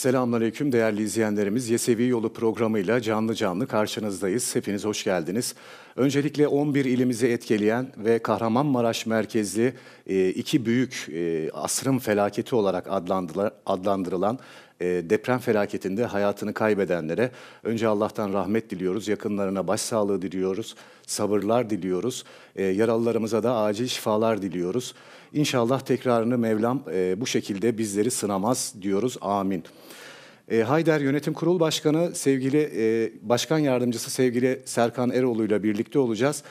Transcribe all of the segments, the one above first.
Selamünaleyküm değerli izleyenlerimiz. Yesevi Yolu programıyla canlı canlı karşınızdayız. Hepiniz hoş geldiniz. Öncelikle 11 ilimizi etkileyen ve Kahramanmaraş merkezli e, iki büyük e, asrın felaketi olarak adlandırılan e, deprem felaketinde hayatını kaybedenlere önce Allah'tan rahmet diliyoruz, yakınlarına başsağlığı diliyoruz, sabırlar diliyoruz, e, yaralılarımıza da acil şifalar diliyoruz. İnşallah tekrarını Mevlam e, bu şekilde bizleri sınamaz diyoruz. Amin. Hayder Yönetim Kurul Başkanı sevgili Başkan Yardımcısı sevgili Serkan Eroğlu ile birlikte olacağız.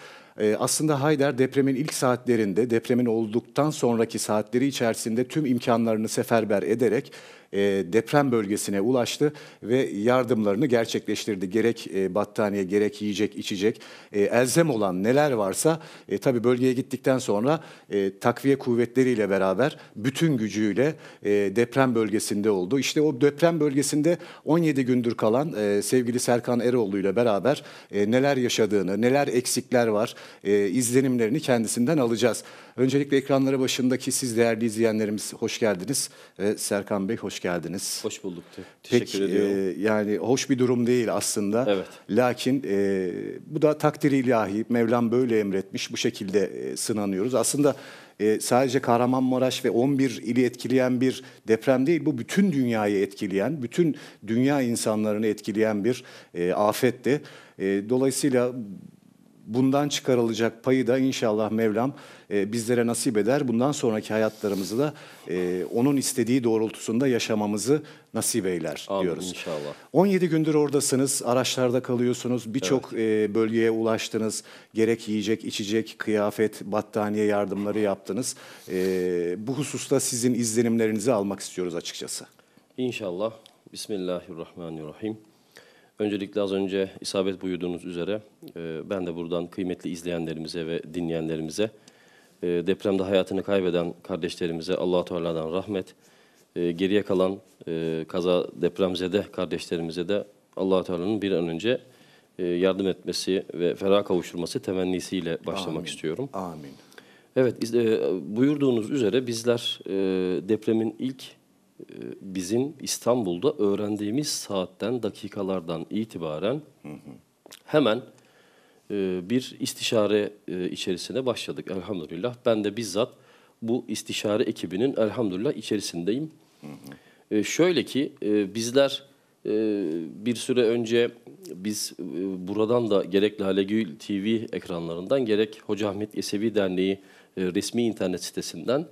aslında Hayder depremin ilk saatlerinde depremin olduktan sonraki saatleri içerisinde tüm imkanlarını seferber ederek e, deprem bölgesine ulaştı ve yardımlarını gerçekleştirdi. Gerek e, battaniye, gerek yiyecek, içecek, e, elzem olan neler varsa e, tabii bölgeye gittikten sonra e, takviye kuvvetleriyle beraber bütün gücüyle e, deprem bölgesinde oldu. İşte o deprem bölgesinde 17 gündür kalan e, sevgili Serkan Eroğlu ile beraber e, neler yaşadığını, neler eksikler var e, izlenimlerini kendisinden alacağız. Öncelikle ekranları başındaki siz değerli izleyenlerimiz hoş geldiniz. E, Serkan Bey hoş hoş geldiniz. Hoş bulduk. Teşekkür Pek, ediyorum. E, yani hoş bir durum değil aslında. Evet. Lakin e, bu da takdir ilahi. Mevlam böyle emretmiş. Bu şekilde e, sınanıyoruz. Aslında e, sadece Kahramanmaraş ve 11 ili etkileyen bir deprem değil, bu bütün dünyayı etkileyen, bütün dünya insanlarını etkileyen bir e, afetti. E, dolayısıyla bundan çıkarılacak payı da inşallah Mevlam e, bizlere nasip eder. Bundan sonraki hayatlarımızı da e, onun istediği doğrultusunda yaşamamızı nasip eyler Amin diyoruz. inşallah. 17 gündür oradasınız, araçlarda kalıyorsunuz, birçok evet. e, bölgeye ulaştınız. Gerek yiyecek, içecek, kıyafet, battaniye yardımları yaptınız. E, bu hususta sizin izlenimlerinizi almak istiyoruz açıkçası. İnşallah. Bismillahirrahmanirrahim. Öncelikle az önce isabet buyurduğunuz üzere e, ben de buradan kıymetli izleyenlerimize ve dinleyenlerimize e, depremde hayatını kaybeden kardeşlerimize allah Teala'dan rahmet, e, geriye kalan e, kaza depremzede kardeşlerimize de allah Teala'nın bir an önce yardım etmesi ve ferah kavuşturması temennisiyle başlamak Amin. istiyorum. Amin. Evet, buyurduğunuz üzere bizler depremin ilk bizim İstanbul'da öğrendiğimiz saatten, dakikalardan itibaren hemen e, bir istişare e, içerisine başladık elhamdülillah. Ben de bizzat bu istişare ekibinin elhamdülillah içerisindeyim. E, şöyle ki bizler bir süre önce biz buradan da gerek Lale Gül TV ekranlarından gerek Hoca Ahmet Yesevi Derneği resmi internet sitesinden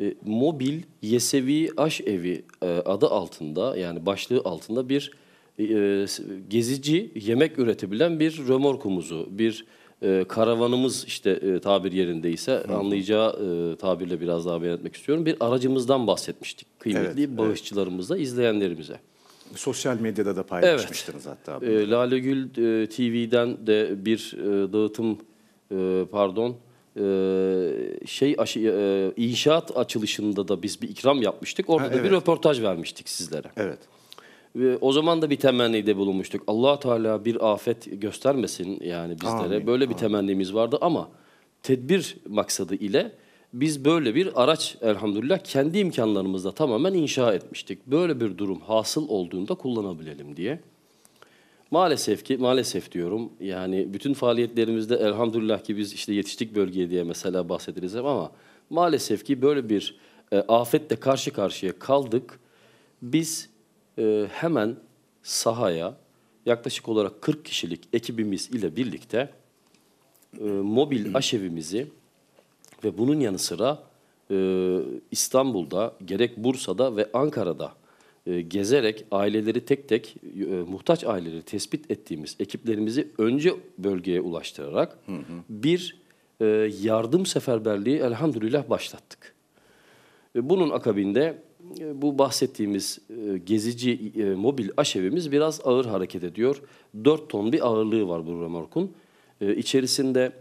e, mobil Yesevi Aş Evi e, adı altında yani başlığı altında bir e, e gezici yemek üretebilen bir römorkumuz, bir e, karavanımız işte e, tabir yerindeyse Hı. anlayacağı e, tabirle biraz daha belirtmek istiyorum. Bir aracımızdan bahsetmiştik kıymetli evet, bağışçılarımıza, evet. izleyenlerimize. Sosyal medyada da paylaşmıştınız evet. hatta. Bunu. E, Lale Gül e, TV'den de bir e, dağıtım e, pardon ee, şey e, inşaat açılışında da biz bir ikram yapmıştık. Orada ha, evet. da bir röportaj vermiştik sizlere. Evet. Ve o zaman da bir temennide bulunmuştuk. Allah Teala bir afet göstermesin yani bizlere. Amin. Böyle bir temennimiz vardı ama tedbir maksadı ile biz böyle bir araç elhamdülillah kendi imkanlarımızla tamamen inşa etmiştik. Böyle bir durum hasıl olduğunda kullanabilelim diye. Maalesef ki maalesef diyorum yani bütün faaliyetlerimizde elhamdülillah ki biz işte yetiştik bölgeye diye mesela bahsederiz ama maalesef ki böyle bir e, afetle karşı karşıya kaldık. Biz e, hemen sahaya yaklaşık olarak 40 kişilik ekibimiz ile birlikte e, mobil aşevimizi ve bunun yanı sıra e, İstanbul'da gerek Bursa'da ve Ankara'da e, gezerek aileleri tek tek e, muhtaç aileleri tespit ettiğimiz ekiplerimizi önce bölgeye ulaştırarak hı hı. bir e, yardım seferberliği elhamdülillah başlattık. E, bunun akabinde e, bu bahsettiğimiz e, gezici e, mobil aşevimiz biraz ağır hareket ediyor. 4 ton bir ağırlığı var bu remorkun. E, içerisinde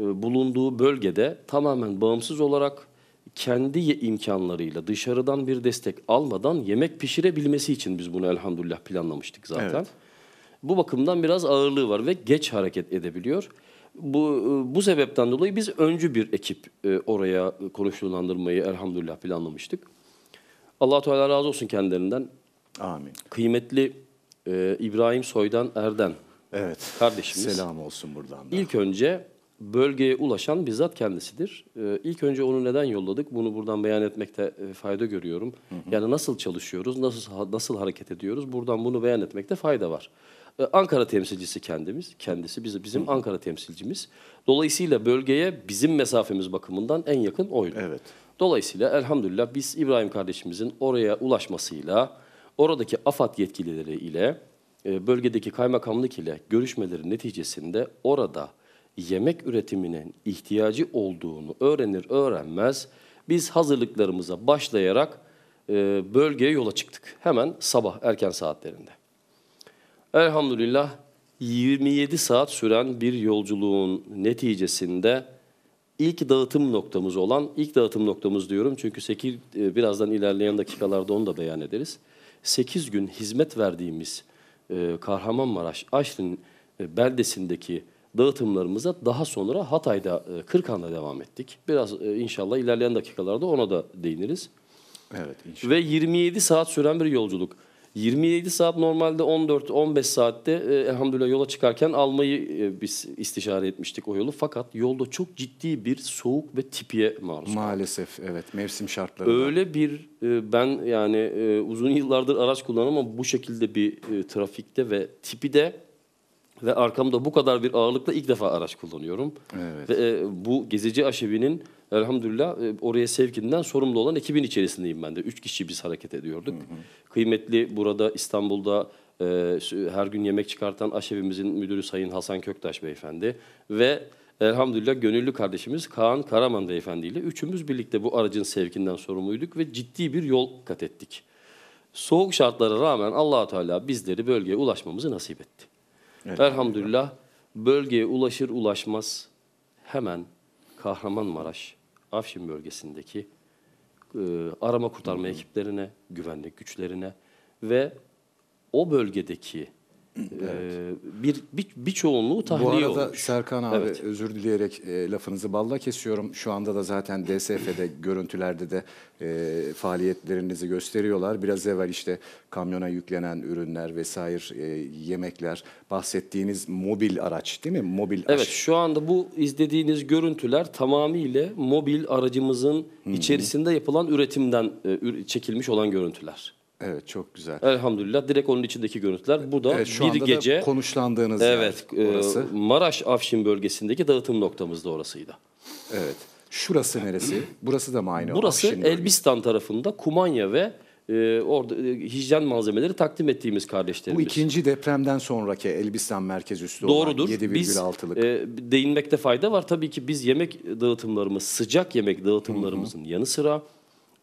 e, bulunduğu bölgede tamamen bağımsız olarak kendi imkanlarıyla dışarıdan bir destek almadan yemek pişirebilmesi için biz bunu elhamdülillah planlamıştık zaten. Evet. Bu bakımdan biraz ağırlığı var ve geç hareket edebiliyor. Bu e, bu sebepten dolayı biz öncü bir ekip e, oraya konuşulandırmayı elhamdülillah planlamıştık. Allah Teala razı olsun kendilerinden. Amin. Kıymetli e, İbrahim Soydan Erden. Evet. Kardeşimiz. Selam olsun buradan da. İlk önce bölgeye ulaşan bizzat kendisidir. Ee, ilk önce onu neden yolladık? Bunu buradan beyan etmekte e, fayda görüyorum. Hı hı. Yani nasıl çalışıyoruz, nasıl nasıl hareket ediyoruz? Buradan bunu beyan etmekte fayda var. Ee, Ankara temsilcisi kendimiz, kendisi bizi bizim hı hı. Ankara temsilcimiz. Dolayısıyla bölgeye bizim mesafemiz bakımından en yakın oydu. Evet. Dolayısıyla elhamdülillah biz İbrahim kardeşimizin oraya ulaşmasıyla, oradaki AFAD yetkilileri ile, e, bölgedeki kaymakamlık ile görüşmeleri neticesinde orada yemek üretiminin ihtiyacı olduğunu öğrenir öğrenmez biz hazırlıklarımıza başlayarak e, bölgeye yola çıktık. Hemen sabah erken saatlerinde. Elhamdülillah 27 saat süren bir yolculuğun neticesinde ilk dağıtım noktamız olan, ilk dağıtım noktamız diyorum çünkü 8, e, birazdan ilerleyen dakikalarda onu da beyan ederiz. 8 gün hizmet verdiğimiz e, Kahramanmaraş Aşrin e, beldesindeki dağıtımlarımıza daha sonra Hatay'da, e, Kırkan'da devam ettik. Biraz e, inşallah ilerleyen dakikalarda ona da değiniriz. Evet inşallah. Ve 27 saat süren bir yolculuk. 27 saat normalde 14-15 saatte e, elhamdülillah yola çıkarken almayı biz istişare etmiştik o yolu. Fakat yolda çok ciddi bir soğuk ve tipiye maruz Maalesef kaldık. evet mevsim şartları. Öyle bir ben yani uzun yıllardır araç kullanıyorum ama bu şekilde bir trafikte ve tipi de ve arkamda bu kadar bir ağırlıkla ilk defa araç kullanıyorum. Evet. Ve e, bu gezici aşevinin elhamdülillah e, oraya sevkinden sorumlu olan ekibin içerisindeyim ben de. Üç kişi biz hareket ediyorduk. Hı hı. Kıymetli burada İstanbul'da e, her gün yemek çıkartan aşevimizin müdürü Sayın Hasan Köktaş beyefendi ve elhamdülillah gönüllü kardeşimiz Kaan Karaman beyefendi ile üçümüz birlikte bu aracın sevkinden sorumluyduk ve ciddi bir yol kat ettik. Soğuk şartlara rağmen allah Teala bizleri bölgeye ulaşmamızı nasip etti. Evet. Elhamdülillah bölgeye ulaşır ulaşmaz hemen Kahramanmaraş, Afşin bölgesindeki e, arama kurtarma hmm. ekiplerine, güvenlik güçlerine ve o bölgedeki ee, bir, bir birçoğunluğu tahliye olmuş. Bu arada olmuş. Serkan abi evet. özür dileyerek e, lafınızı balla kesiyorum. Şu anda da zaten DSF'de görüntülerde de e, faaliyetlerinizi gösteriyorlar. Biraz evvel işte kamyona yüklenen ürünler vesaire e, yemekler bahsettiğiniz mobil araç değil mi? Mobil Evet aş. şu anda bu izlediğiniz görüntüler tamamıyla mobil aracımızın Hı-hı. içerisinde yapılan üretimden e, çekilmiş olan görüntüler. Evet çok güzel. Elhamdülillah direkt onun içindeki görüntüler. Bu da evet, şu bir gece da konuşlandığınız evet, yer orası. Maraş Afşin bölgesindeki dağıtım noktamızda orasıydı. Evet. Şurası neresi? Burası da mı aynı? Burası Afşin Elbistan bölgesi. tarafında Kumanya ve e, orada e, hijyen malzemeleri takdim ettiğimiz kardeşlerimiz. Bu ikinci depremden sonraki Elbistan merkez üssü Doğrudur. 7,6'lık. E, değinmekte fayda var. Tabii ki biz yemek dağıtımlarımız, sıcak yemek dağıtımlarımızın Hı-hı. yanı sıra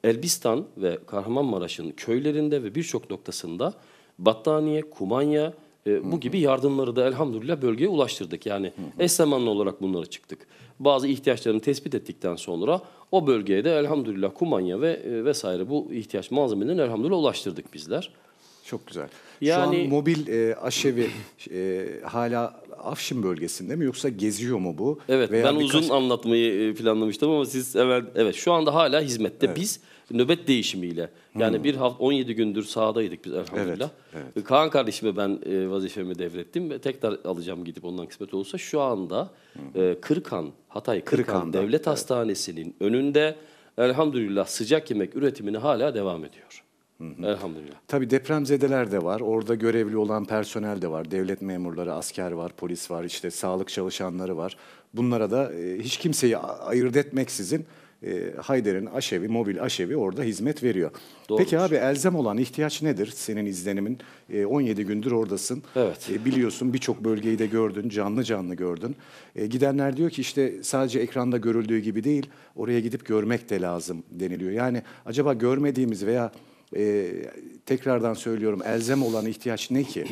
Elbistan ve Kahramanmaraş'ın köylerinde ve birçok noktasında battaniye, kumanya e, bu gibi yardımları da elhamdülillah bölgeye ulaştırdık. Yani hı eş zamanlı olarak bunlara çıktık. Bazı ihtiyaçlarını tespit ettikten sonra o bölgeye de elhamdülillah kumanya ve e, vesaire bu ihtiyaç malzemelerini elhamdülillah ulaştırdık bizler. Çok güzel. Yani, Şu an mobil e, aşevi e, hala Afşin bölgesinde mi yoksa geziyor mu bu? Evet Veya ben birkaç... uzun anlatmayı e, planlamıştım ama siz evvel evet şu anda hala hizmette evet. biz nöbet değişimiyle yani hmm. bir hafta 17 gündür sahadaydık biz elhamdülillah. Evet, evet. Kaan kardeşime ben e, vazifemi devrettim ve tekrar alacağım gidip ondan kısmet olursa şu anda hmm. e, Kırkan Hatay Kırkan Kırkan'da. Devlet evet. Hastanesi'nin önünde elhamdülillah sıcak yemek üretimini hala devam ediyor. Hı hı. Elhamdülillah. Tabii depremzedeler de var. Orada görevli olan personel de var. Devlet memurları, asker var, polis var, işte sağlık çalışanları var. Bunlara da e, hiç kimseyi ayırt etmeksizin e, Hayder'in aşevi, mobil aşevi orada hizmet veriyor. Doğrudur. Peki abi elzem olan ihtiyaç nedir senin izlenimin? E, 17 gündür oradasın. Evet. E, biliyorsun birçok bölgeyi de gördün, canlı canlı gördün. E, gidenler diyor ki işte sadece ekranda görüldüğü gibi değil, oraya gidip görmek de lazım deniliyor. Yani acaba görmediğimiz veya e, tekrardan söylüyorum elzem olan ihtiyaç ne ki?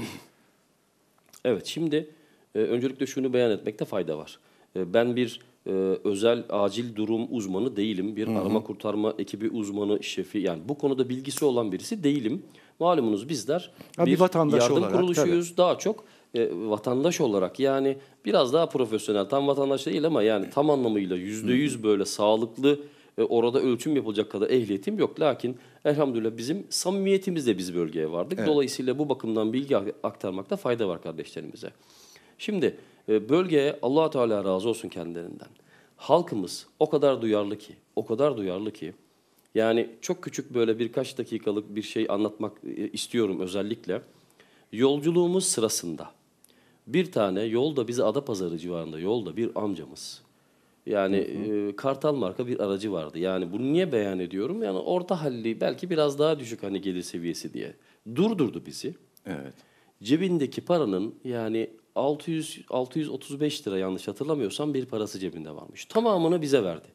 Evet şimdi e, öncelikle şunu beyan etmekte fayda var. E, ben bir e, özel acil durum uzmanı değilim. Bir Hı-hı. arama kurtarma ekibi uzmanı şefi yani bu konuda bilgisi olan birisi değilim. Malumunuz bizler ha, bir, bir vatandaş yardım olarak, kuruluşuyuz. Tabii. Daha çok e, vatandaş olarak yani biraz daha profesyonel tam vatandaş değil ama yani tam anlamıyla yüzde yüz böyle sağlıklı e, orada ölçüm yapılacak kadar ehliyetim yok. Lakin elhamdülillah bizim samimiyetimizle biz bölgeye vardık. Evet. Dolayısıyla bu bakımdan bilgi aktarmakta fayda var kardeşlerimize. Şimdi e, bölgeye allah Teala razı olsun kendilerinden. Halkımız o kadar duyarlı ki, o kadar duyarlı ki yani çok küçük böyle birkaç dakikalık bir şey anlatmak e, istiyorum özellikle. Yolculuğumuz sırasında bir tane yolda bizi Adapazarı civarında yolda bir amcamız yani hı hı. E, Kartal marka bir aracı vardı. Yani bunu niye beyan ediyorum? Yani orta halli belki biraz daha düşük hani gelir seviyesi diye. Durdurdu bizi. Evet. Cebindeki paranın yani 600 635 lira yanlış hatırlamıyorsam bir parası cebinde varmış. Tamamını bize verdi.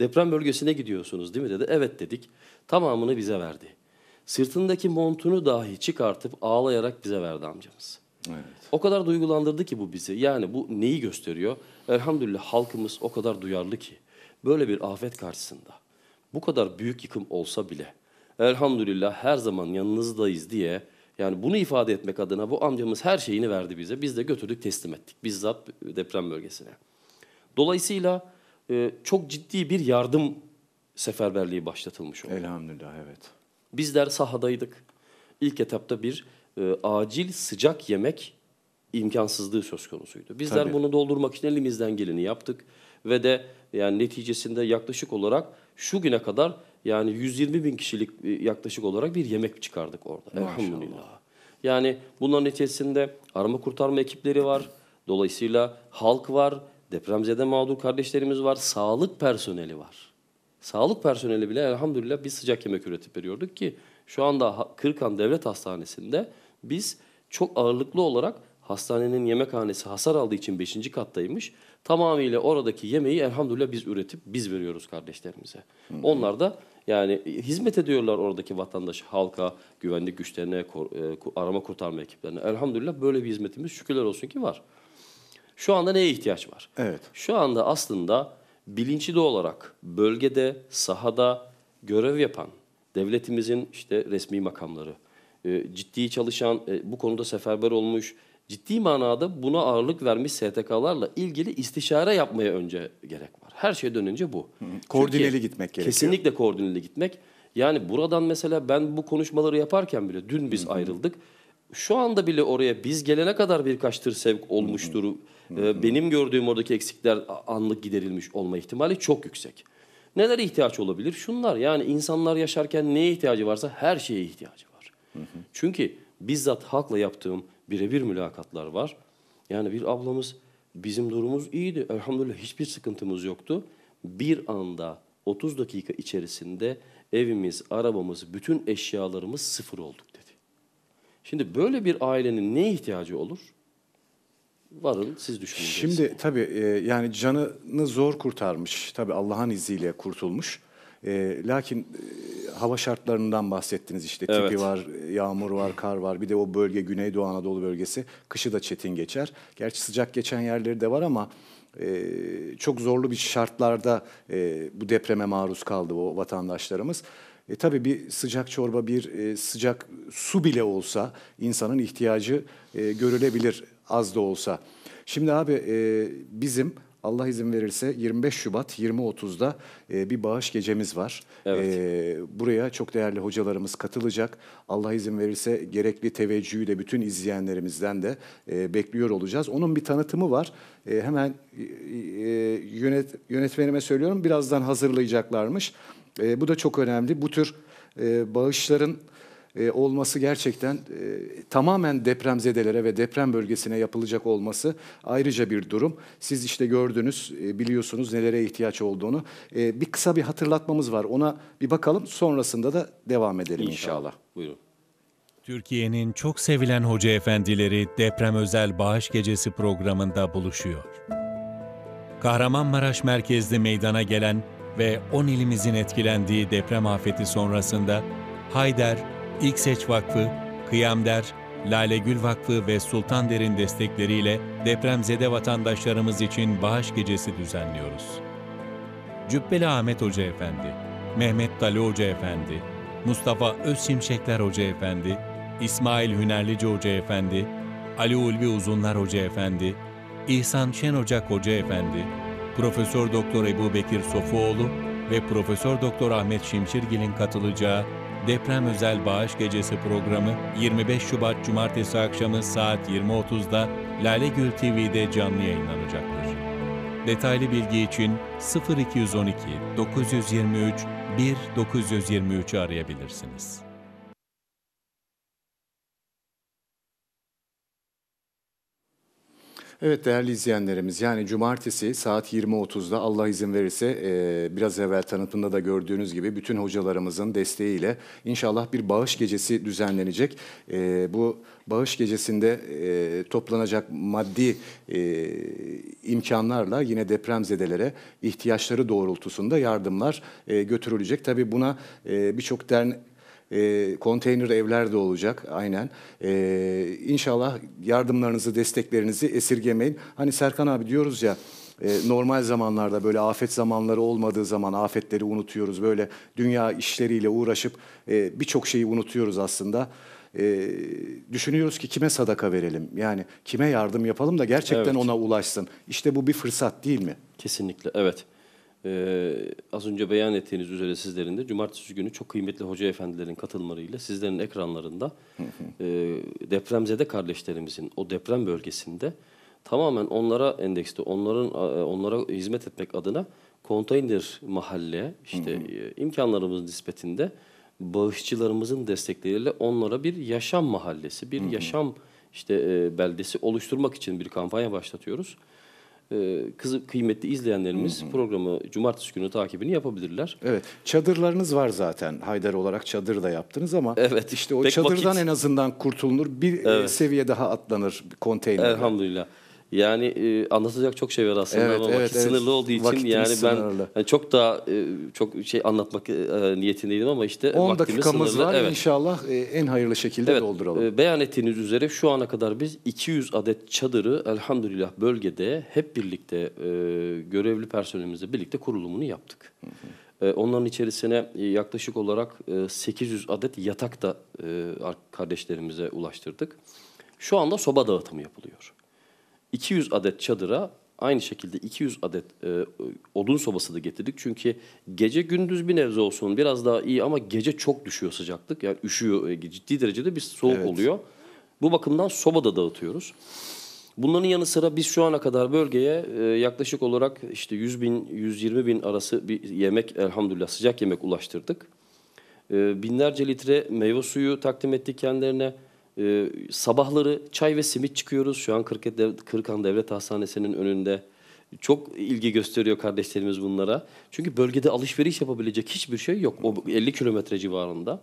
Deprem bölgesine gidiyorsunuz değil mi dedi. Evet dedik. Tamamını bize verdi. Sırtındaki montunu dahi çıkartıp ağlayarak bize verdi amcamız. Evet. O kadar duygulandırdı ki bu bizi. Yani bu neyi gösteriyor? Elhamdülillah halkımız o kadar duyarlı ki böyle bir afet karşısında bu kadar büyük yıkım olsa bile elhamdülillah her zaman yanınızdayız diye yani bunu ifade etmek adına bu amcamız her şeyini verdi bize. Biz de götürdük teslim ettik bizzat deprem bölgesine. Dolayısıyla e, çok ciddi bir yardım seferberliği başlatılmış oldu. Elhamdülillah evet. Bizler sahadaydık. İlk etapta bir e, acil sıcak yemek imkansızlığı söz konusuydu. Bizler Tabii. bunu doldurmak için elimizden geleni yaptık ve de yani neticesinde yaklaşık olarak şu güne kadar yani 120 bin kişilik e, yaklaşık olarak bir yemek çıkardık orada. Elhamdülillah. Yani bunların neticesinde arama kurtarma ekipleri var. Dolayısıyla halk var, depremzede mağdur kardeşlerimiz var, sağlık personeli var. Sağlık personeli bile elhamdülillah bir sıcak yemek üretip veriyorduk ki şu anda Kırkan Devlet Hastanesi'nde biz çok ağırlıklı olarak hastanenin yemekhanesi hasar aldığı için 5. kattaymış. Tamamıyla oradaki yemeği elhamdülillah biz üretip biz veriyoruz kardeşlerimize. Hı hmm. hı. Onlar da yani hizmet ediyorlar oradaki vatandaşı halka, güvenlik güçlerine, e, arama kurtarma ekiplerine. Elhamdülillah böyle bir hizmetimiz şükürler olsun ki var. Şu anda neye ihtiyaç var? Evet. Şu anda aslında bilinçli olarak bölgede, sahada görev yapan devletimizin işte resmi makamları, ee, ciddi çalışan, e, bu konuda seferber olmuş, ciddi manada buna ağırlık vermiş STK'larla ilgili istişare yapmaya önce gerek var. Her şey dönünce bu. koordineli gitmek gerekiyor. Kesinlikle koordineli gitmek. Yani buradan mesela ben bu konuşmaları yaparken bile dün biz Hı-hı. ayrıldık. Şu anda bile oraya biz gelene kadar birkaç tır sevk olmuştur. Hı-hı. Ee, benim gördüğüm oradaki eksikler anlık giderilmiş olma ihtimali çok yüksek. Neler ihtiyaç olabilir? Şunlar yani insanlar yaşarken neye ihtiyacı varsa her şeye ihtiyacı var. Çünkü bizzat halkla yaptığım birebir mülakatlar var. Yani bir ablamız bizim durumumuz iyiydi. Elhamdülillah hiçbir sıkıntımız yoktu. Bir anda 30 dakika içerisinde evimiz, arabamız, bütün eşyalarımız sıfır olduk dedi. Şimdi böyle bir ailenin ne ihtiyacı olur? Varın siz düşünün. Şimdi tabii e, yani canını zor kurtarmış. Tabii Allah'ın izniyle kurtulmuş. E, lakin e, hava şartlarından bahsettiniz işte. Evet. Tipi var, yağmur var, kar var. Bir de o bölge Güneydoğu Anadolu bölgesi kışı da çetin geçer. Gerçi sıcak geçen yerleri de var ama e, çok zorlu bir şartlarda e, bu depreme maruz kaldı o vatandaşlarımız. E, tabii bir sıcak çorba, bir e, sıcak su bile olsa insanın ihtiyacı e, görülebilir az da olsa. Şimdi abi e, bizim Allah izin verirse 25 Şubat 20.30'da e, bir bağış gecemiz var. Evet. E, buraya çok değerli hocalarımız katılacak. Allah izin verirse gerekli teveccühü de bütün izleyenlerimizden de e, bekliyor olacağız. Onun bir tanıtımı var. E, hemen e, e yönet, yönetmenime söylüyorum birazdan hazırlayacaklarmış. E, bu da çok önemli. Bu tür e, bağışların e, olması gerçekten e, tamamen depremzedelere ve deprem bölgesine yapılacak olması ayrıca bir durum. Siz işte gördünüz, e, biliyorsunuz nelere ihtiyaç olduğunu. bir kısa bir hatırlatmamız var. Ona bir bakalım. Sonrasında da devam edelim inşallah. inşallah. Buyurun. Türkiye'nin çok sevilen hoca efendileri deprem özel bağış gecesi programında buluşuyor. Kahramanmaraş merkezli meydana gelen ve 10 ilimizin etkilendiği deprem afeti sonrasında Hayder, İlk Seç Vakfı, Kıyamder, Lale Gül Vakfı ve Sultan Derin destekleriyle depremzede vatandaşlarımız için bağış gecesi düzenliyoruz. Cübbeli Ahmet Hoca Efendi, Mehmet Dali Hoca Efendi, Mustafa Özsimşekler Hoca Efendi, İsmail Hünerlici Hoca Efendi, Ali Ulvi Uzunlar Hoca Efendi, İhsan Şen Ocak Hoca Efendi, Profesör Doktor Ebu Bekir Sofuoğlu ve Profesör Doktor Ahmet Şimşirgil'in katılacağı Deprem Özel Bağış Gecesi programı 25 Şubat Cumartesi akşamı saat 20.30'da Lale Gül TV'de canlı yayınlanacaktır. Detaylı bilgi için 0212 923 1923'ü arayabilirsiniz. Evet değerli izleyenlerimiz yani cumartesi saat 20.30'da Allah izin verirse e, biraz evvel tanıtımda da gördüğünüz gibi bütün hocalarımızın desteğiyle inşallah bir bağış gecesi düzenlenecek. E, bu bağış gecesinde e, toplanacak maddi e, imkanlarla yine depremzedelere ihtiyaçları doğrultusunda yardımlar e, götürülecek. Tabii buna e, birçok dern e, konteyner evler de olacak aynen. E, inşallah yardımlarınızı, desteklerinizi esirgemeyin. Hani Serkan abi diyoruz ya e, normal zamanlarda böyle afet zamanları olmadığı zaman afetleri unutuyoruz. Böyle dünya işleriyle uğraşıp e, birçok şeyi unutuyoruz aslında. E, düşünüyoruz ki kime sadaka verelim? Yani kime yardım yapalım da gerçekten Evet. ona ulaşsın. İşte bu bir fırsat değil mi? Kesinlikle evet. Ee, az önce beyan ettiğiniz üzere sizlerin de cumartesi günü çok kıymetli hoca efendilerin katılımlarıyla sizlerin ekranlarında e, depremzede kardeşlerimizin o deprem bölgesinde tamamen onlara endeksli, onların onlara hizmet etmek adına konteyner mahalle işte e, imkanlarımız nispetinde bağışçılarımızın destekleriyle onlara bir yaşam mahallesi, bir yaşam işte e, beldesi oluşturmak için bir kampanya başlatıyoruz. Ee, kızı kıymetli izleyenlerimiz hı hı. programı cumartesi günü takibini yapabilirler. Evet. Çadırlarınız var zaten. Haydar olarak çadır da yaptınız ama evet, işte o çadırdan vakit. en azından kurtulunur. Bir e, evet. seviye daha atlanır konteyner. Elhamdülillah. Yani e, anlatacak çok şey var aslında evet, ama evet, vakit evet. sınırlı olduğu için vakitimiz yani ben yani e, çok daha e, çok şey anlatmak e, niyetindeydim ama işte 10 dakikamız sınırlı. var evet. inşallah e, en hayırlı şekilde evet, dolduralım. E, beyan ettiğiniz üzere şu ana kadar biz 200 adet çadırı elhamdülillah bölgede hep birlikte e, görevli personelimizle birlikte kurulumunu yaptık. Hı hı. E, onların içerisine e, yaklaşık olarak 800 adet yatak da kardeşlerimize ulaştırdık. Şu anda soba dağıtımı yapılıyor. 200 adet çadıra aynı şekilde 200 adet e, odun sobası da getirdik. Çünkü gece gündüz bir nebze olsun biraz daha iyi ama gece çok düşüyor sıcaklık. Yani üşüyor e, ciddi derecede bir soğuk evet. oluyor. Bu bakımdan soba da dağıtıyoruz. Bunların yanı sıra biz şu ana kadar bölgeye e, yaklaşık olarak işte 100 bin, 120 bin arası bir yemek elhamdülillah sıcak yemek ulaştırdık. E, binlerce litre meyve suyu takdim ettik kendilerine ee, sabahları çay ve simit çıkıyoruz. Şu an Kırıkhan Devlet Hastanesi'nin önünde çok ilgi gösteriyor kardeşlerimiz bunlara. Çünkü bölgede alışveriş yapabilecek hiçbir şey yok. O 50 kilometre civarında.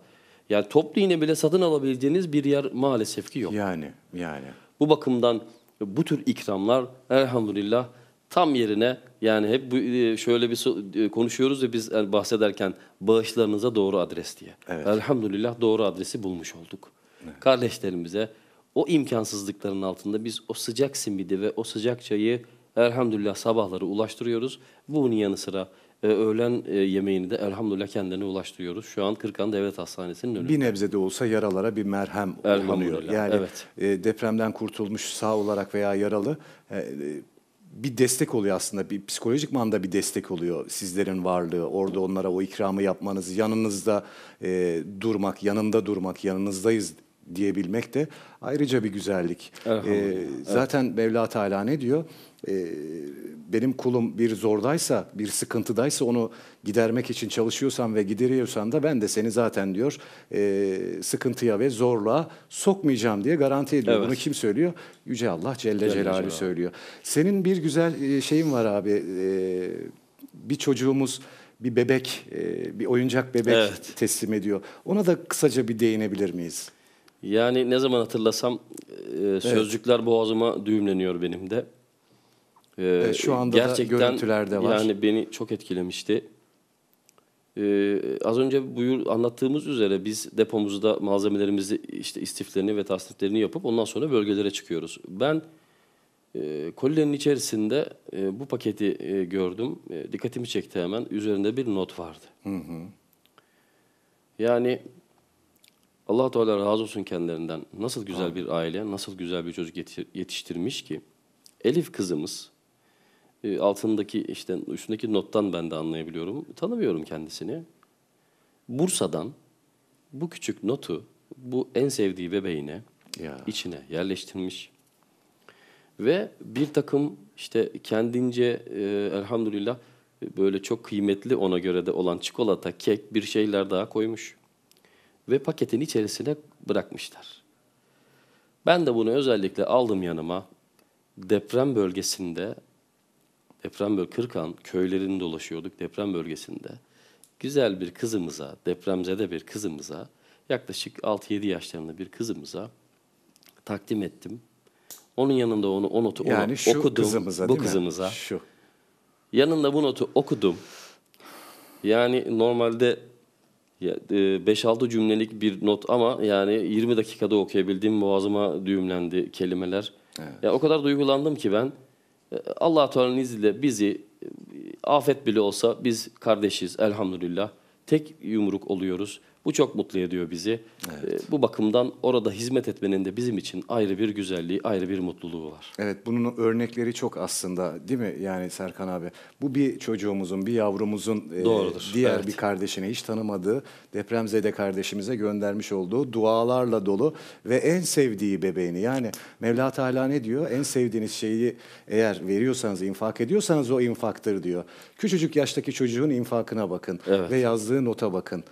Yani toplu iğne bile satın alabileceğiniz bir yer maalesef ki yok. Yani, yani. Bu bakımdan bu tür ikramlar elhamdülillah tam yerine yani hep bu, e, şöyle bir e, konuşuyoruz ya biz e, bahsederken bağışlarınıza doğru adres diye. Evet. Elhamdülillah doğru adresi bulmuş olduk kardeşlerimize o imkansızlıkların altında biz o sıcak simidi ve o sıcak çayı elhamdülillah sabahları ulaştırıyoruz. Bunun yanı sıra e, öğlen e, yemeğini de elhamdülillah kendilerine ulaştırıyoruz. Şu an Kırkan Devlet Hastanesi'nin önünde. Bir nebze de olsa yaralara bir merhem olunuyor. Yani evet. e, depremden kurtulmuş sağ olarak veya yaralı e, bir destek oluyor aslında. Bir psikolojik manda bir destek oluyor sizlerin varlığı. Orada onlara o ikramı yapmanız, yanınızda e, durmak, yanında durmak, yanınızdayız diyebilmek de ayrıca bir güzellik. Ee, zaten evet. Mevla Teala ne diyor? Ee, benim kulum bir zordaysa, bir sıkıntıdaysa onu gidermek için çalışıyorsan ve gideriyorsan da ben de seni zaten diyor e, sıkıntıya ve zorluğa sokmayacağım diye garanti ediyor. Evet. Bunu kim söylüyor? Yüce Allah Celle, Celle Celaluhu söylüyor. Senin bir güzel e, şeyin var abi. E, bir çocuğumuz bir bebek, e, bir oyuncak bebek evet. teslim ediyor. Ona da kısaca bir değinebilir miyiz? Yani ne zaman hatırlasam e, e sözcükler boğazıma düğümleniyor benim de. E, Evet, şu anda da görüntülerde var. Yani beni çok etkilemişti. E, az önce buyur anlattığımız üzere biz depomuzda malzemelerimizi işte istiflerini ve tasniflerini yapıp ondan sonra bölgelere çıkıyoruz. Ben e, kolilerin içerisinde e, bu paketi gördüm. dikkatimi çekti hemen. Üzerinde bir not vardı. Yani allah Teala razı olsun kendilerinden. Nasıl güzel bir aile, nasıl güzel bir çocuk yetiştirmiş ki. Elif kızımız, e, altındaki işte üstündeki nottan ben de anlayabiliyorum. Tanımıyorum kendisini. Bursa'dan bu küçük notu bu en sevdiği bebeğine ya. içine yerleştirmiş. Ve bir takım işte kendince e, elhamdülillah e, böyle çok kıymetli ona göre de olan çikolata, kek bir şeyler daha koymuş ve paketin içerisine bırakmışlar. Ben de bunu özellikle aldım yanıma. Deprem bölgesinde, deprem Böl Kırkan köylerini dolaşıyorduk deprem bölgesinde. Güzel bir kızımıza, depremzede bir kızımıza, yaklaşık 6-7 yaşlarında bir kızımıza takdim ettim. Onun yanında onu o notu yani onu şu okudum. Kızımıza, bu kızımıza. Şu. Yanında bu notu okudum. Yani normalde 5-6 e, cümlelik bir not ama yani 20 dakikada okuyabildiğim boğazıma düğümlendi kelimeler. Evet. Ya o kadar duygulandım ki ben. E, Allah Teala'nın izniyle bizi e, afet bile olsa biz kardeşiz elhamdülillah. Tek yumruk oluyoruz. Bu çok mutlu ediyor bizi. Evet. Ee, bu bakımdan orada hizmet etmenin de bizim için ayrı bir güzelliği, ayrı bir mutluluğu var. Evet, bunun örnekleri çok aslında değil mi yani Serkan abi? Bu bir çocuğumuzun, bir yavrumuzun e, Doğrudur, diğer evet. bir kardeşine hiç tanımadığı, depremzede kardeşimize göndermiş olduğu dualarla dolu ve en sevdiği bebeğini. Yani Mevla Teala ne diyor? En sevdiğiniz şeyi eğer veriyorsanız, infak ediyorsanız o infaktır diyor. Küçücük yaştaki çocuğun infakına bakın evet. ve yazdığı nota bakın.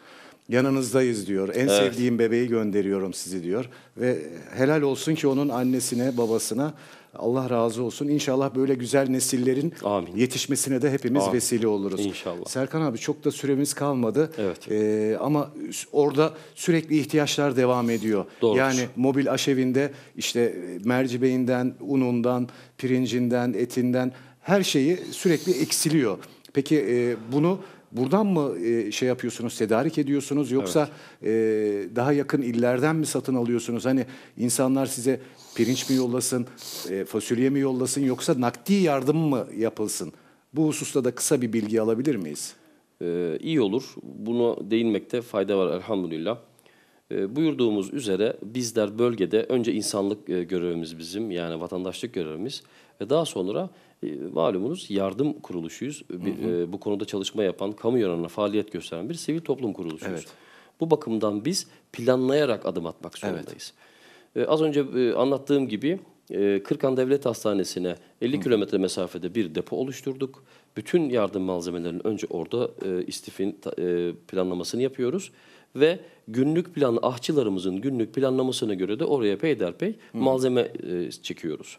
Yanınızdayız diyor. En evet. sevdiğim bebeği gönderiyorum sizi diyor. Ve helal olsun ki onun annesine, babasına Allah razı olsun. İnşallah böyle güzel nesillerin Amin. yetişmesine de hepimiz Amin. vesile oluruz. İnşallah. Serkan abi çok da süremiz kalmadı. Evet. Ee, ama orada sürekli ihtiyaçlar devam ediyor. Doğru. Yani mobil aşevinde işte e, mercimeğinden, unundan, pirincinden, etinden her şeyi sürekli eksiliyor. Peki e, bunu Buradan mı e, şey yapıyorsunuz, tedarik ediyorsunuz yoksa evet. e, daha yakın illerden mi satın alıyorsunuz? Hani insanlar size pirinç mi yollasın, e, fasulye mi yollasın yoksa nakdi yardım mı yapılsın? Bu hususta da kısa bir bilgi alabilir miyiz? Ee, iyi olur. Buna değinmekte fayda var elhamdülillah. Ee, buyurduğumuz üzere bizler bölgede önce insanlık e, görevimiz bizim yani vatandaşlık görevimiz ve daha sonra e, malumunuz yardım kuruluşuyuz. Ee, hı hı. E, bu konuda çalışma yapan, kamu yararına faaliyet gösteren bir sivil toplum kuruluşuyuz. Evet. Bu bakımdan biz planlayarak adım atmak zorundayız. Evet. Ee, az önce anlattığım gibi Kırkan Devlet Hastanesi'ne 50 kilometre mesafede bir depo oluşturduk. Bütün yardım malzemelerinin önce orada istifin planlamasını yapıyoruz ve günlük plan ahçılarımızın günlük planlamasına göre de oraya peyderpey Hı. malzeme e, çekiyoruz.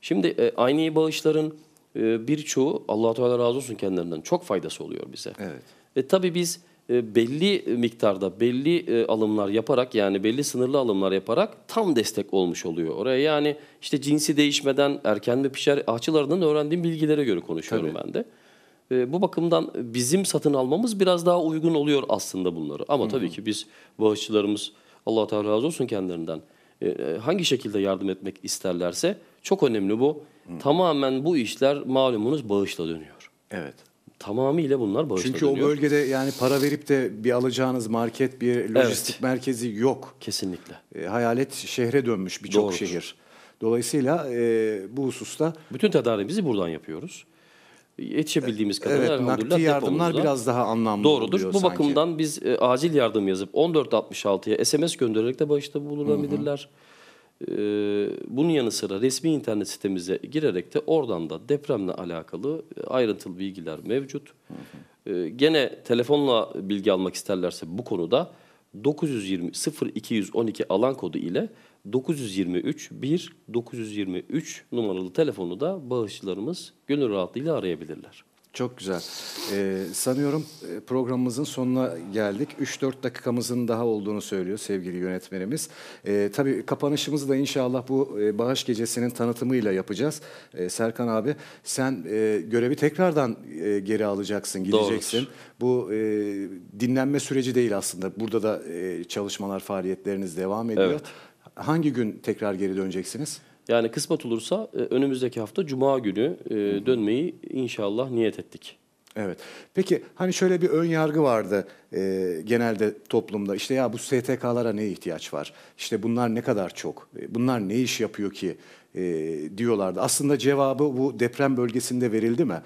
Şimdi e, aynı bağışların e, birçoğu Allah Teala razı olsun kendilerinden çok faydası oluyor bize. Evet. E, tabii biz e, belli miktarda belli e, alımlar yaparak yani belli sınırlı alımlar yaparak tam destek olmuş oluyor oraya. Yani işte cinsi değişmeden erken mi pişer ahçılarından öğrendiğim bilgilere göre konuşuyorum Tabii. ben de. E, bu bakımdan bizim satın almamız biraz daha uygun oluyor aslında bunları. Ama Hı-hı. tabii ki biz bağışçılarımız Allah Teala razı olsun kendilerinden e, e hangi şekilde yardım etmek isterlerse çok önemli bu. Hı-hı. Tamamen bu işler malumunuz bağışla dönüyor. Evet tamamıyla bunlar bağışla Çünkü dönüyor. o bölgede yani para verip de bir alacağınız market, bir lojistik evet. merkezi yok. Kesinlikle. E, hayalet şehre dönmüş birçok şehir. Dolayısıyla e, bu hususta... Bütün tedariğimizi buradan yapıyoruz yetişebildiğimiz kadar evet, elhamdülillah yardımlar biraz daha anlamlı Doğrudur. Bu sanki. bakımdan biz e, acil yardım yazıp 1466'ya SMS göndererek de başta bulunabilirler. Hı e, bunun yanı sıra resmi internet sitemize girerek de oradan da depremle alakalı e, ayrıntılı bilgiler mevcut. Hı hı. E, gene telefonla bilgi almak isterlerse bu konuda 920 0212 alan kodu ile 923 1 923 numaralı telefonu da bağışçılarımız gönül rahatlığıyla arayabilirler. Çok güzel. Ee, sanıyorum e, programımızın sonuna geldik. 3-4 dakikamızın daha olduğunu söylüyor sevgili yönetmenimiz. Ee, tabii kapanışımızı da inşallah bu e, bağış gecesinin tanıtımıyla yapacağız. Ee, Serkan abi sen e, görevi tekrardan e, geri alacaksın, gideceksin. Doğrudur. Bu e, dinlenme süreci değil aslında. Burada da e, çalışmalar, faaliyetleriniz devam ediyor. Evet hangi gün tekrar geri döneceksiniz? Yani kısmet olursa e, önümüzdeki hafta Cuma günü e, dönmeyi inşallah niyet ettik. Evet. Peki hani şöyle bir ön yargı vardı e, genelde toplumda. İşte ya bu STK'lara ne ihtiyaç var? İşte bunlar ne kadar çok? E, bunlar ne iş yapıyor ki? E, diyorlardı. Aslında cevabı bu deprem bölgesinde verildi mi?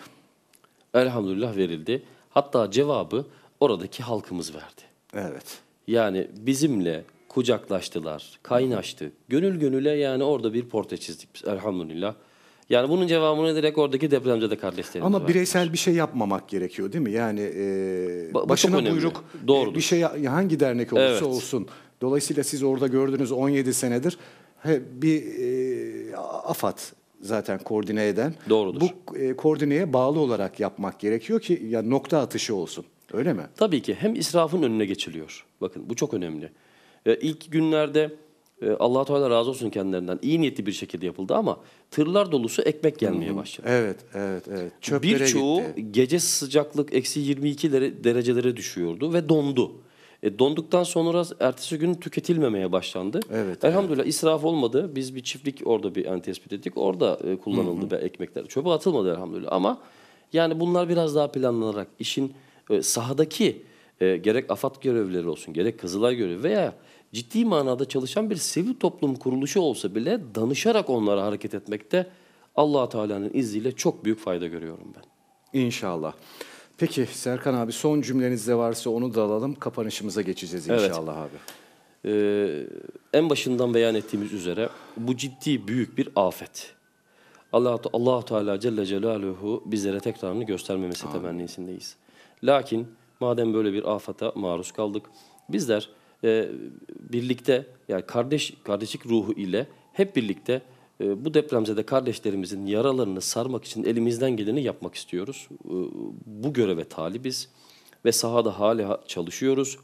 Elhamdülillah verildi. Hatta cevabı oradaki halkımız verdi. Evet. Yani bizimle kucaklaştılar, kaynaştı. Gönül gönüle yani orada bir porte çizdik biz elhamdülillah. Yani bunun cevabını direkt oradaki depremzede kardeşlerimiz Ama verdiler. bireysel bir şey yapmamak gerekiyor değil mi? Yani e, ba başına buyruk Doğrudur. bir şey hangi dernek olursa evet. olsun. Dolayısıyla siz orada gördüğünüz 17 senedir he, bir e, AFAD zaten koordine eden. Doğrudur. Bu e, koordineye bağlı olarak yapmak gerekiyor ki ya nokta atışı olsun. Öyle mi? Tabii ki hem israfın önüne geçiliyor. Bakın bu çok önemli. Ee, ilk günlerde e, allah Teala razı olsun kendilerinden iyi niyetli bir şekilde yapıldı ama tırlar dolusu ekmek gelmeye başladı. Evet, evet, evet. Çöplere Birçoğu gitti. gece sıcaklık eksi 22 derecelere düşüyordu ve dondu. E, donduktan sonra ertesi gün tüketilmemeye başlandı. Evet. Elhamdülillah evet. israf olmadı. Biz bir çiftlik orada bir yani tespit ettik. Orada e, kullanıldı hı hı. ekmekler çöpe atılmadı elhamdülillah. Ama yani bunlar biraz daha planlanarak işin e, sahadaki e, gerek AFAD görevleri olsun, gerek Kızılay görevi veya ciddi manada çalışan bir sivil toplum kuruluşu olsa bile danışarak onlara hareket etmekte allah Teala'nın izniyle çok büyük fayda görüyorum ben. İnşallah. Peki Serkan abi son cümleniz de varsa onu da alalım. Kapanışımıza geçeceğiz inşallah evet. abi. Ee, en başından beyan ettiğimiz üzere bu ciddi büyük bir afet. Allah Allah Teala Celle Celaluhu bizlere tekrarını göstermemesi temennisindeyiz. Lakin madem böyle bir afata maruz kaldık bizler e, birlikte yani kardeş kardeşlik ruhu ile hep birlikte e, bu depremzede kardeşlerimizin yaralarını sarmak için elimizden geleni yapmak istiyoruz. E, bu göreve talibiz ve sahada hala çalışıyoruz.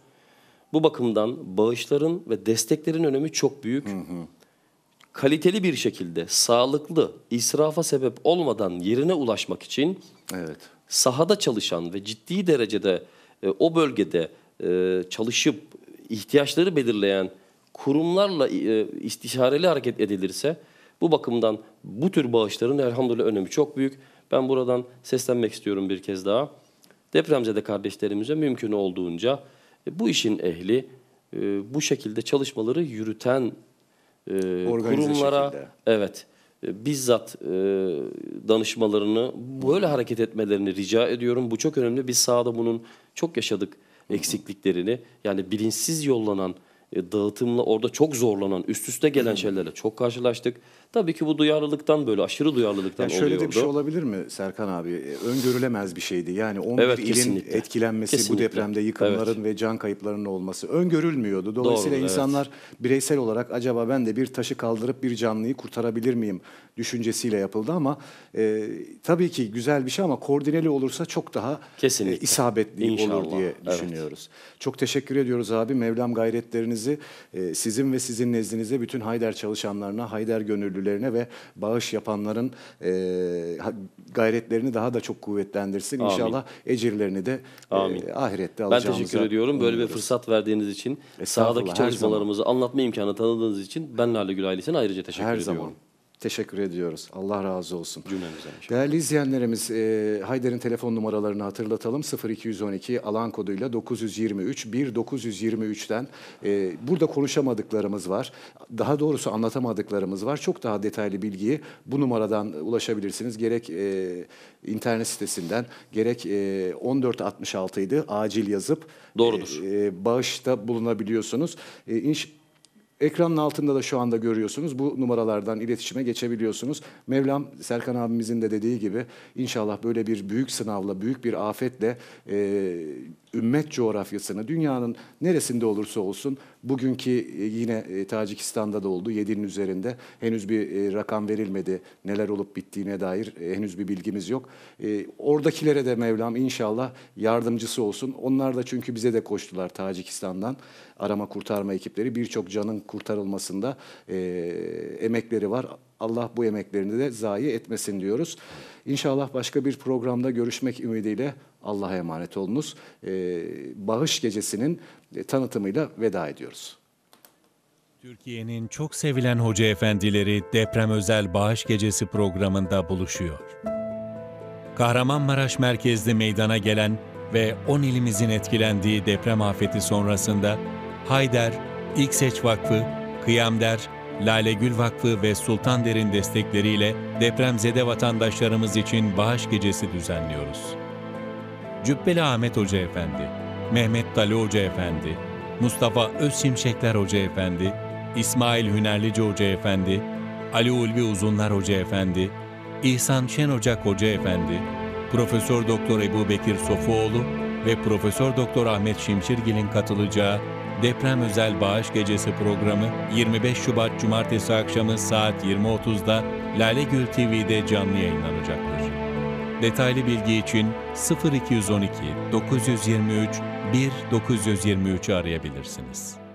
Bu bakımdan bağışların ve desteklerin önemi çok büyük. Hı hı. Kaliteli bir şekilde, sağlıklı, israfa sebep olmadan yerine ulaşmak için evet. sahada çalışan ve ciddi derecede e, o bölgede e, çalışıp ihtiyaçları belirleyen kurumlarla e, istişareli hareket edilirse bu bakımdan bu tür bağışların elhamdülillah önemi çok büyük. Ben buradan seslenmek istiyorum bir kez daha. Depremzede kardeşlerimize mümkün olduğunca e, bu işin ehli e, bu şekilde çalışmaları yürüten e, kurumlara şekilde. evet e, bizzat e, danışmalarını böyle hareket etmelerini rica ediyorum. Bu çok önemli. Biz sahada bunun çok yaşadık eksikliklerini yani bilinçsiz yollanan e, dağıtımla orada çok zorlanan, üst üste gelen hmm. şeylerle çok karşılaştık. Tabii ki bu duyarlılıktan böyle aşırı duyarlılıktan yani şöyle oluyordu. Şöyle bir şey olabilir mi Serkan abi? E, öngörülemez bir şeydi. Yani 11 evet, ilin etkilenmesi, kesinlikle. bu depremde yıkımların evet. ve can kayıplarının olması öngörülmüyordu. Dolayısıyla Doğru, insanlar evet. bireysel olarak acaba ben de bir taşı kaldırıp bir canlıyı kurtarabilir miyim düşüncesiyle yapıldı ama e, tabii ki güzel bir şey ama koordineli olursa çok daha e, kesinlikle. E, isabetli İnşallah. olur diye düşünüyoruz. Evet. Çok teşekkür ediyoruz abi. Mevlam gayretlerini desteklerinizi e, sizin ve sizin nezdinizde bütün Hayder çalışanlarına, Hayder gönüllülerine ve bağış yapanların e, gayretlerini daha da çok kuvvetlendirsin. Amin. İnşallah ecirlerini de e, Amin. ahirette alacağımıza. Ben teşekkür ediyorum. Böyle bir fırsat verdiğiniz için, sahadaki çalışmalarımızı anlatma imkanı tanıdığınız için ben Lale Gül ailesine ayrıca teşekkür her ediyorum. Zaman. Teşekkür ediyoruz. Allah razı olsun. Cümlemize inşallah. Değerli izleyenlerimiz, e, Hayder'in telefon numaralarını hatırlatalım. 0212 alan koduyla 923 1923'ten e, burada konuşamadıklarımız var. Daha doğrusu anlatamadıklarımız var. Çok daha detaylı bilgiyi bu numaradan ulaşabilirsiniz. Gerek e, internet sitesinden, gerek e, 1466 idi acil yazıp Doğrudur. E, e, bağışta bulunabiliyorsunuz. E, inş Ekranın altında da şu anda görüyorsunuz. Bu numaralardan iletişime geçebiliyorsunuz. Mevlam Serkan abimizin de dediği gibi inşallah böyle bir büyük sınavla, büyük bir afetle e, ümmet coğrafyasını dünyanın neresinde olursa olsun Bugünkü e, yine e, Tacikistan'da da oldu. 7'nin üzerinde henüz bir e, rakam verilmedi. Neler olup bittiğine dair henüz bir bilgimiz yok. Oradakilere de Mevlam inşallah yardımcısı olsun. Onlar da çünkü bize de koştular Tacikistan'dan. Arama kurtarma ekipleri birçok canın kurtarılmasında emekleri var. Allah bu emeklerini de zayi etmesin diyoruz. İnşallah başka bir programda görüşmek ümidiyle. Allah'a emanet olunuz. Ee, bağış Gecesi'nin e, tanıtımıyla veda ediyoruz. Türkiye'nin çok sevilen hoca efendileri Deprem Özel Bağış Gecesi programında buluşuyor. Kahramanmaraş merkezli meydana gelen ve 10 ilimizin etkilendiği deprem afeti sonrasında Hayder, Seç Vakfı, Kıyamder, Lale Gül Vakfı ve Sultan Derin destekleriyle depremzede vatandaşlarımız için bağış gecesi düzenliyoruz. Cübbeli Ahmet Hoca Efendi, Mehmet Dali Hoca Efendi, Mustafa Özşimşekler Hoca Efendi, İsmail Hünerlici Hoca Efendi, Ali Ulvi Uzunlar Hoca Efendi, İhsan Şen Ocak Hoca Efendi, Profesör Doktor Ebu Bekir Sofuoğlu ve Profesör Doktor Ahmet Şimşirgil'in katılacağı Deprem Özel Bağış Gecesi programı 25 Şubat Cumartesi akşamı saat 20.30'da Lale Gül TV'de canlı yayınlanacaktır. Detaylı bilgi için 0212 923 1923'ü arayabilirsiniz.